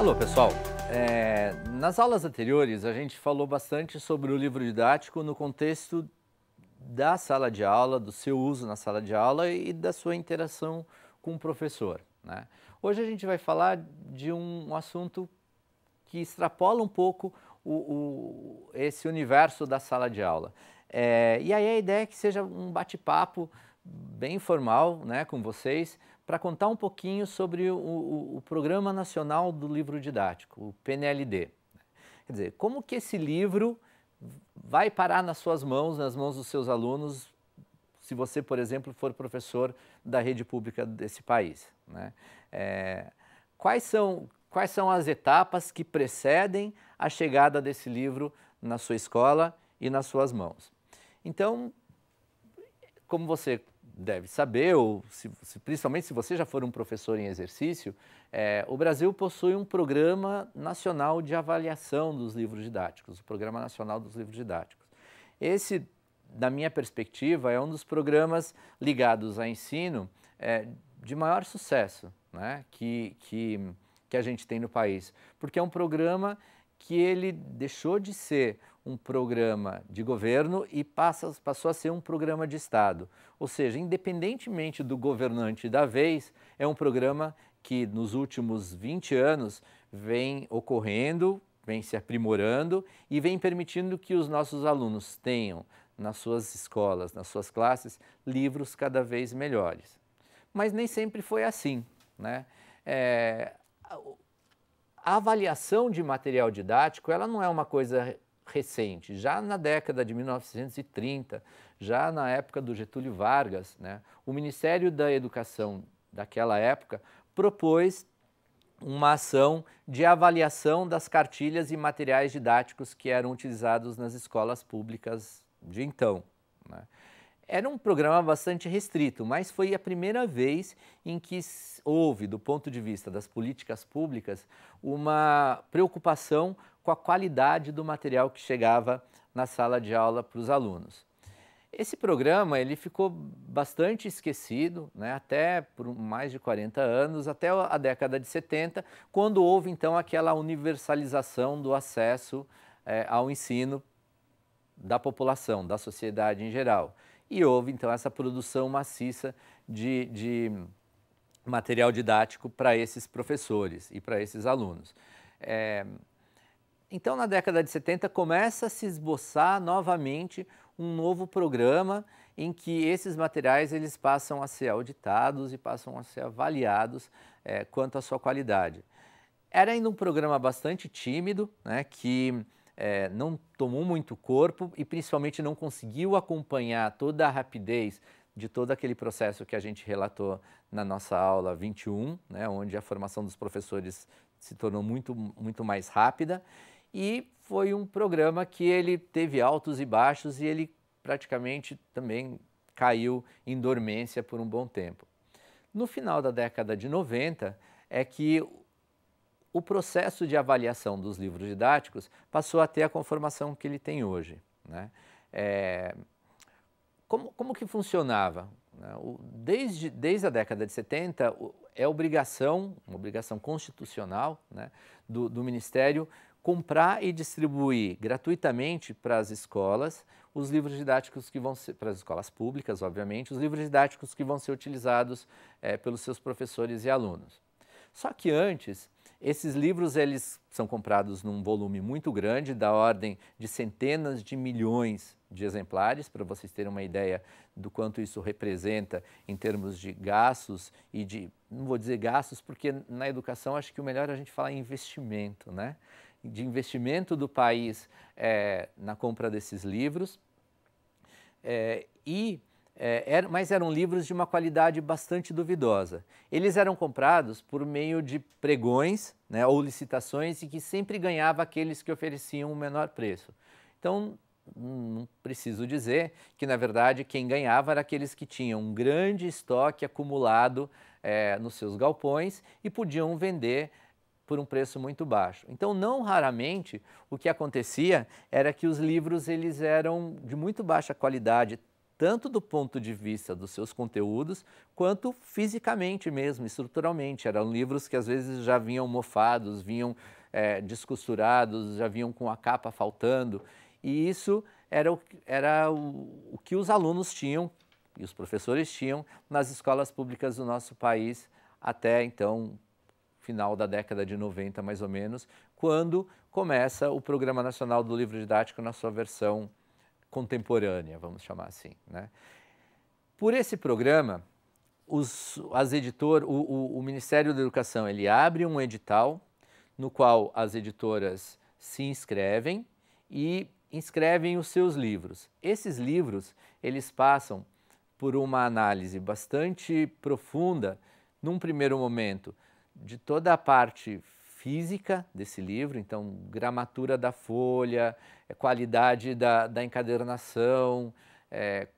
Alô, pessoal. É, nas aulas anteriores, a gente falou bastante sobre o livro didático no contexto da sala de aula, do seu uso na sala de aula e da sua interação com o professor. Né? Hoje a gente vai falar de um assunto que extrapola um pouco o, o, esse universo da sala de aula. É, e aí a ideia é que seja um bate-papo bem informal né, com vocês, para contar um pouquinho sobre o, o, o, Programa Nacional do Livro Didático, o PNLD. Quer dizer, como que esse livro vai parar nas suas mãos, nas mãos dos seus alunos, se você, por exemplo, for professor da rede pública desse país? Né? É, quais, são, quais são as etapas que precedem a chegada desse livro na sua escola e nas suas mãos? Então, como você deve saber, ou se, se, principalmente se você já for um professor em exercício, é, o Brasil possui um programa nacional de avaliação dos livros didáticos, o Programa Nacional dos Livros Didáticos. Esse, na minha perspectiva, é um dos programas ligados a ensino é, de maior sucesso né, que, que, que a gente tem no país, porque é um programa que ele deixou de ser um programa de governo e passa, passou a ser um programa de Estado. Ou seja, independentemente do governante da vez, é um programa que nos últimos 20 anos vem ocorrendo, vem se aprimorando e vem permitindo que os nossos alunos tenham nas suas escolas, nas suas classes, livros cada vez melhores. Mas nem sempre foi assim. Né? É, a avaliação de material didático ela não é uma coisa recente. Já na década de 1930, já na época do Getúlio Vargas, né, o Ministério da Educação daquela época propôs uma ação de avaliação das cartilhas e materiais didáticos que eram utilizados nas escolas públicas de então. Né. Era um programa bastante restrito, mas foi a primeira vez em que houve, do ponto de vista das políticas públicas, uma preocupação com a qualidade do material que chegava na sala de aula para os alunos. Esse programa ele ficou bastante esquecido, né, até por mais de 40 anos, até a década de 70, quando houve então aquela universalização do acesso é, ao ensino da população, da sociedade em geral. E houve então essa produção maciça de, de material didático para esses professores e para esses alunos. É, então, na década de 70, começa a se esboçar novamente um novo programa em que esses materiais eles passam a ser auditados e passam a ser avaliados é, quanto à sua qualidade. Era ainda um programa bastante tímido, né, que é, não tomou muito corpo e principalmente não conseguiu acompanhar toda a rapidez de todo aquele processo que a gente relatou na nossa aula 21, né, onde a formação dos professores se tornou muito, muito mais rápida e foi um programa que ele teve altos e baixos e ele praticamente também caiu em dormência por um bom tempo. No final da década de 90 é que o processo de avaliação dos livros didáticos passou a ter a conformação que ele tem hoje. Né? É, como, como que funcionava? Né? Desde, desde a década de 70 é obrigação, uma obrigação constitucional né, do, do Ministério comprar e distribuir gratuitamente para as escolas os livros didáticos que vão ser, para as escolas públicas, obviamente, os livros didáticos que vão ser utilizados é, pelos seus professores e alunos. Só que antes, esses livros eles são comprados num volume muito grande, da ordem de centenas de milhões de exemplares, para vocês terem uma ideia do quanto isso representa em termos de gastos e de, não vou dizer gastos, porque na educação acho que o melhor é a gente falar investimento, né? de investimento do país é, na compra desses livros. É, e é, era, mas eram livros de uma qualidade bastante duvidosa. Eles eram comprados por meio de pregões né, ou licitações e que sempre ganhava aqueles que ofereciam o menor preço. Então, não preciso dizer que, na verdade, quem ganhava era aqueles que tinham um grande estoque acumulado é, nos seus galpões e podiam vender por um preço muito baixo. Então, não raramente o que acontecia era que os livros eles eram de muito baixa qualidade, tanto do ponto de vista dos seus conteúdos, quanto fisicamente mesmo, estruturalmente. Eram livros que às vezes já vinham mofados, vinham é, descosturados, já vinham com a capa faltando. E isso era, o, era o, o que os alunos tinham e os professores tinham nas escolas públicas do nosso país até então final da década de 90, mais ou menos, quando começa o Programa Nacional do Livro Didático na sua versão contemporânea, vamos chamar assim. Né? Por esse programa, os, as editor, o, o, o, Ministério da Educação ele abre um edital no qual as editoras se inscrevem e inscrevem os seus livros. Esses livros eles passam por uma análise bastante profunda num primeiro momento de toda a parte física desse livro, então gramatura da folha, eh, qualidade da, da encadernação, é,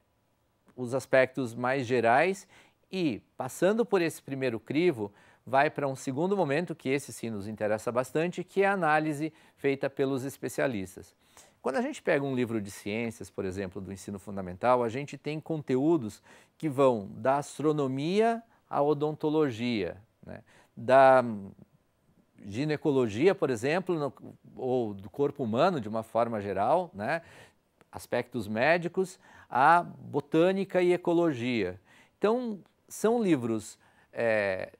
os aspectos mais gerais e passando por esse primeiro crivo vai para um segundo momento que esse sim nos interessa bastante, que é a análise feita pelos especialistas. Quando a gente pega um livro de ciências, por exemplo, do ensino fundamental, a gente tem conteúdos que vão da astronomia à odontologia, né? da ginecologia, por exemplo, no, ou do corpo humano de uma forma geral, né? aspectos médicos, a botânica e ecologia. Então, são livros é,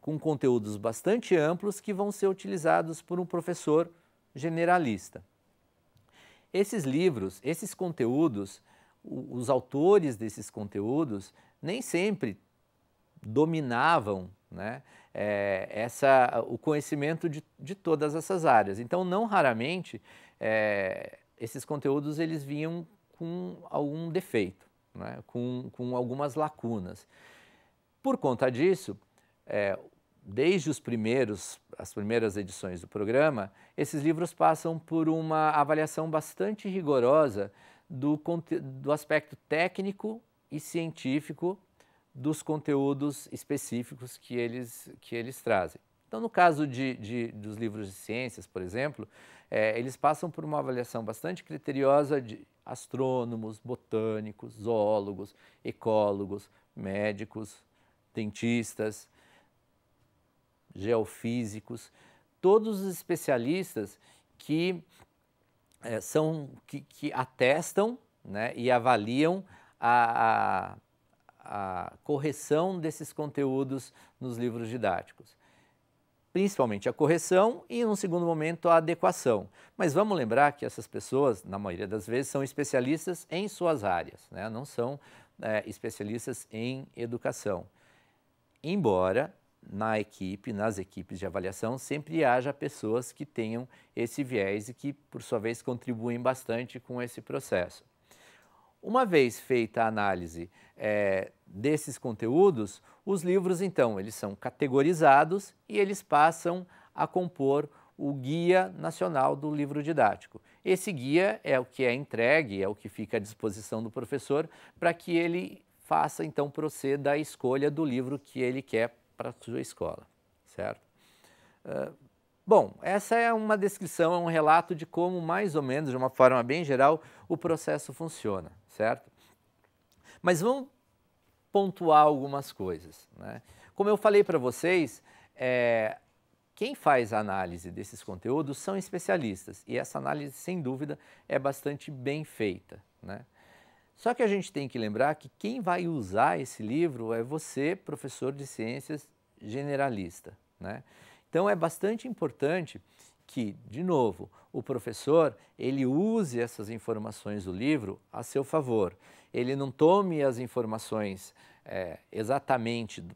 com conteúdos bastante amplos que vão ser utilizados por um professor generalista. Esses livros, esses conteúdos, os autores desses conteúdos nem sempre dominavam né, é, essa, o conhecimento de, de todas essas áreas. Então, não raramente, é, esses conteúdos eles vinham com algum defeito, né? com, com algumas lacunas. Por conta disso, é, desde os primeiros, as primeiras edições do programa, esses livros passam por uma avaliação bastante rigorosa do, do aspecto técnico e científico dos conteúdos específicos que eles, que eles trazem. Então, no caso de, de dos livros de ciências, por exemplo, é, eles passam por uma avaliação bastante criteriosa de astrônomos, botânicos, zoólogos, ecólogos, médicos, dentistas, geofísicos, todos os especialistas que é, são que, que atestam né, e avaliam a, a a correção desses conteúdos nos livros didáticos. Principalmente a correção e, num segundo momento, a adequação. Mas vamos lembrar que essas pessoas, na maioria das vezes, são especialistas em suas áreas, né? não são é, especialistas em educação. Embora na equipe, nas equipes de avaliação, sempre haja pessoas que tenham esse viés e que, por sua vez, contribuem bastante com esse processo. Uma vez feita a análise é, desses conteúdos, os livros então, eles são categorizados e eles passam a compor o Guia Nacional do Livro Didático. Esse guia é o que é entregue, é o que fica à disposição do professor para que ele faça então proceda a escolha do livro que ele quer para a sua escola, certo? Uh, bom, essa é uma descrição, é um relato de como mais ou menos, de uma forma bem geral, o processo funciona, certo? Mas vamos pontuar algumas coisas. Né? Como eu falei para vocês, é, quem faz a análise desses conteúdos são especialistas e essa análise, sem dúvida, é bastante bem feita. Né? Só que a gente tem que lembrar que quem vai usar esse livro é você, professor de ciências generalista. Né? Então é bastante importante que, de novo, o professor ele use essas informações do livro a seu favor. Ele não tome as informações é, exatamente do,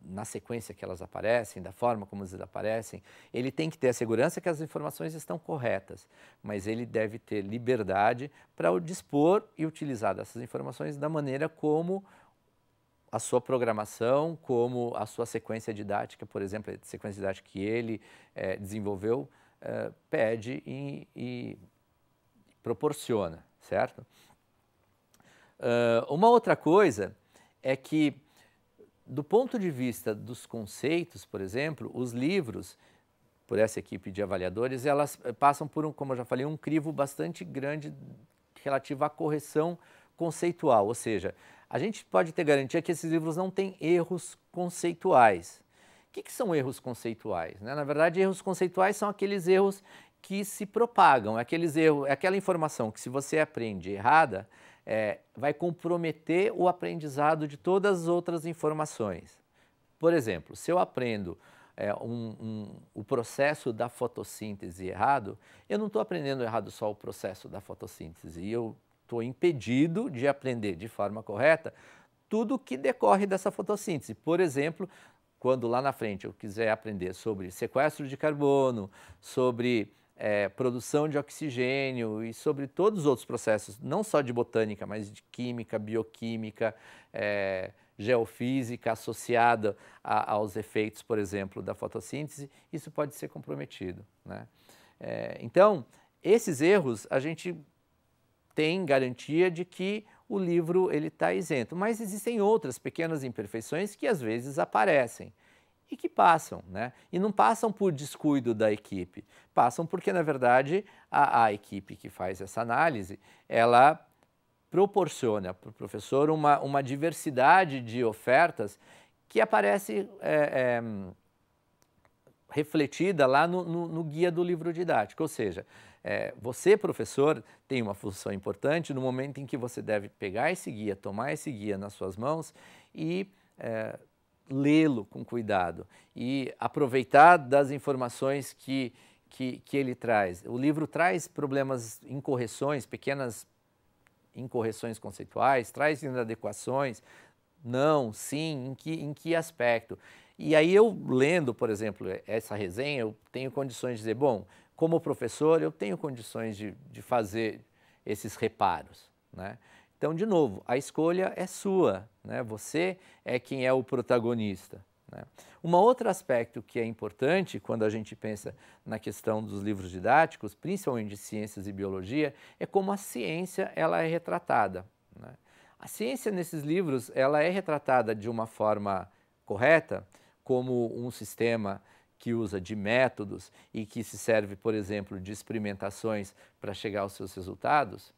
na sequência que elas aparecem, da forma como elas aparecem, ele tem que ter a segurança que as informações estão corretas, mas ele deve ter liberdade para dispor e utilizar dessas informações da maneira como a sua programação, como a sua sequência didática, por exemplo, a sequência didática que ele é, desenvolveu, é, pede e, e, proporciona, certo? Uh, uma outra coisa é que, do ponto de vista dos conceitos, por exemplo, os livros, por essa equipe de avaliadores, elas eh, passam por, um, como eu já falei, um crivo bastante grande relativo à correção conceitual, ou seja, a gente pode ter garantia que esses livros não têm erros conceituais. O que, que são erros conceituais? Né? Na verdade, erros conceituais são aqueles erros que se propagam, aqueles erros, aquela informação que se você aprende errada, é, vai comprometer o aprendizado de todas as outras informações. Por exemplo, se eu aprendo é, um, um, o processo da fotossíntese errado, eu não estou aprendendo errado só o processo da fotossíntese, eu estou impedido de aprender de forma correta tudo o que decorre dessa fotossíntese. Por exemplo, quando lá na frente eu quiser aprender sobre sequestro de carbono, sobre é, produção de oxigênio e sobre todos os outros processos, não só de botânica, mas de química, bioquímica, é, geofísica associada a, aos efeitos, por exemplo, da fotossíntese, isso pode ser comprometido. Né? É, então, esses erros a gente tem garantia de que o livro ele está isento. Mas existem outras pequenas imperfeições que às vezes aparecem e que passam, né? E não passam por descuido da equipe, passam porque na verdade a, a equipe que faz essa análise ela proporciona para o professor uma, uma diversidade de ofertas que aparece é, é, refletida lá no, no, no, guia do livro didático. Ou seja, é, você, professor, tem uma função importante no momento em que você deve pegar esse guia, tomar esse guia nas suas mãos e é, lê-lo com cuidado e aproveitar das informações que, que, que ele traz. O livro traz problemas, incorreções, pequenas incorreções conceituais, traz inadequações, não, sim, em que, em que aspecto. E aí eu lendo, por exemplo, é, essa resenha, eu tenho condições de dizer, bom, como professor, eu tenho condições de, de fazer esses reparos, né? Então, de novo, a escolha é sua, né? Você é quem é o protagonista. Né? Um outro aspecto que é importante quando a gente pensa na questão dos livros didáticos, principalmente de ciências e biologia, é como a ciência ela é retratada. Né? A ciência nesses livros ela é retratada de uma forma correta, como um sistema que usa de métodos e que se serve, por exemplo, de experimentações para chegar aos seus resultados,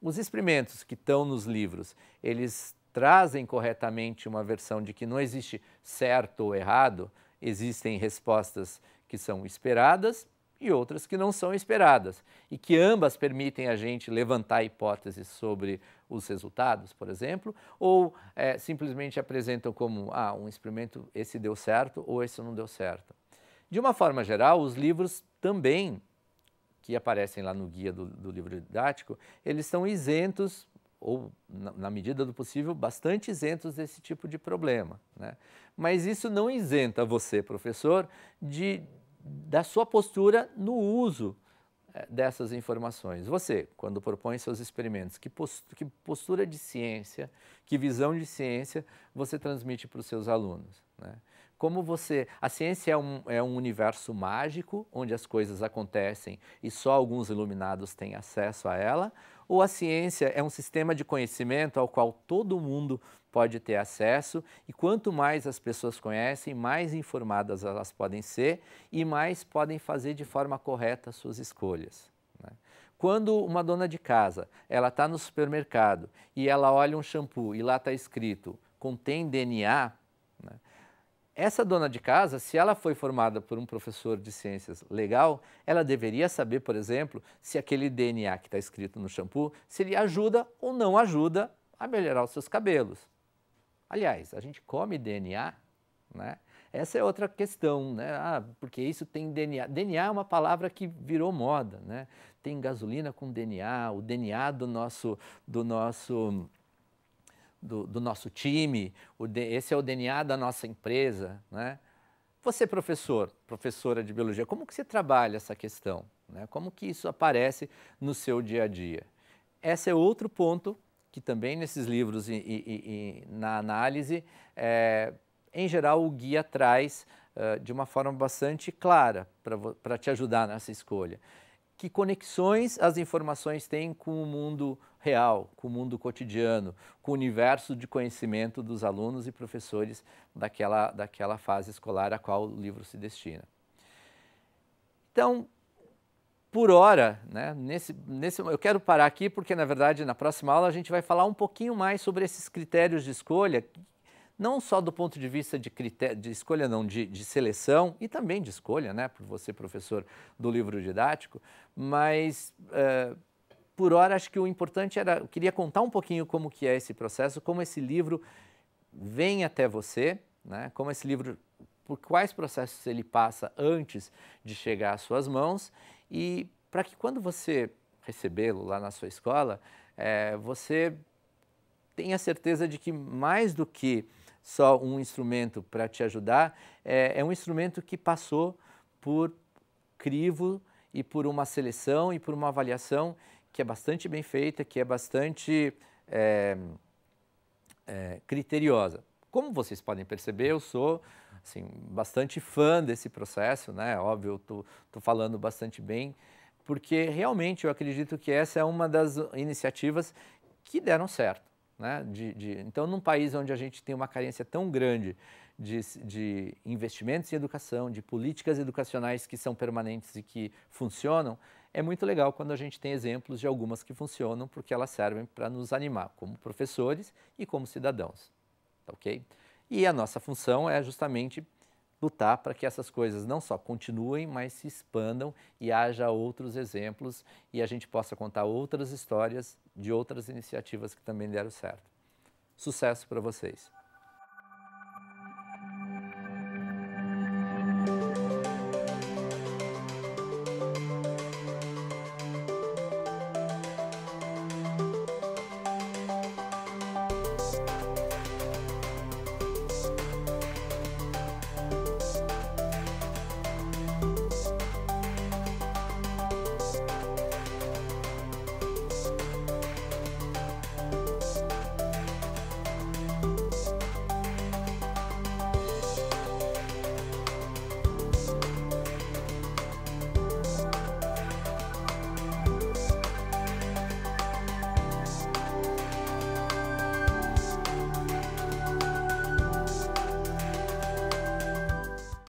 os experimentos que estão nos livros, eles trazem corretamente uma versão de que não existe certo ou errado, existem respostas que são esperadas e outras que não são esperadas, e que ambas permitem a gente levantar hipóteses sobre os resultados, por exemplo, ou é, simplesmente apresentam como ah, um experimento, esse deu certo ou esse não deu certo. De uma forma geral, os livros também, que aparecem lá no guia do, do livro didático, eles são isentos ou na, na, medida do possível, bastante isentos desse tipo de problema. Né? Mas isso não isenta você, professor, de da sua postura no uso eh, dessas informações. Você, quando propõe seus experimentos, que postura de ciência, que visão de ciência você transmite para os seus alunos? Né? Como você. A ciência é um, é um universo mágico onde as coisas acontecem e só alguns iluminados têm acesso a ela, ou a ciência é um sistema de conhecimento ao qual todo mundo pode ter acesso e quanto mais as pessoas conhecem, mais informadas elas podem ser e mais podem fazer de forma correta suas escolhas. Né? Quando uma dona de casa, ela está no supermercado e ela olha um shampoo e lá está escrito contém DNA, essa dona de casa, se ela foi formada por um professor de ciências legal, ela deveria saber, por exemplo, se aquele DNA que está escrito no shampoo, se ele ajuda ou não ajuda a melhorar os seus cabelos. Aliás, a gente come DNA, né? Essa é outra questão, né? Ah, porque isso tem DNA. DNA é uma palavra que virou moda, né? Tem gasolina com DNA, o DNA do nosso, do nosso do, do nosso time, esse é o DNA da nossa empresa, né? Você, professor, professora de biologia, como que você trabalha essa questão? Né? Como que isso aparece no seu dia a dia? Esse é outro ponto que também nesses livros e, e, e na análise, é, em geral, o guia traz uh, de uma forma bastante clara para te ajudar nessa escolha que conexões as informações têm com o mundo real, com o mundo cotidiano, com o universo de conhecimento dos alunos e professores daquela, daquela fase escolar a qual o livro se destina. Então, por hora, né, nesse, nesse, eu quero parar aqui porque, na verdade, na próxima aula a gente vai falar um pouquinho mais sobre esses critérios de escolha não só do ponto de vista de, critério, de escolha, não, de, de, seleção e também de escolha, né, por você, professor do livro didático, mas eh, por hora acho que o importante era, eu queria contar um pouquinho como que é esse processo, como esse livro vem até você, né, como esse livro, por quais processos ele passa antes de chegar às suas mãos e para que quando você recebê-lo lá na sua escola, é, você tenha certeza de que mais do que só um instrumento para te ajudar, é, é um instrumento que passou por crivo e por uma seleção e por uma avaliação que é bastante bem feita, que é bastante é, é, criteriosa. Como vocês podem perceber, eu sou assim, bastante fã desse processo, né? Óbvio, eu tô, tô falando bastante bem, porque realmente eu acredito que essa é uma das iniciativas que deram certo. Né? De, de, então, num país onde a gente tem uma carência tão grande de, de, investimentos em educação, de políticas educacionais que são permanentes e que funcionam, é muito legal quando a gente tem exemplos de algumas que funcionam, porque elas servem para nos animar como professores e como cidadãos. Tá ok? E a nossa função é justamente lutar para que essas coisas não só continuem, mas se expandam e haja outros exemplos e a gente possa contar outras histórias de outras iniciativas que também deram certo. Sucesso para vocês!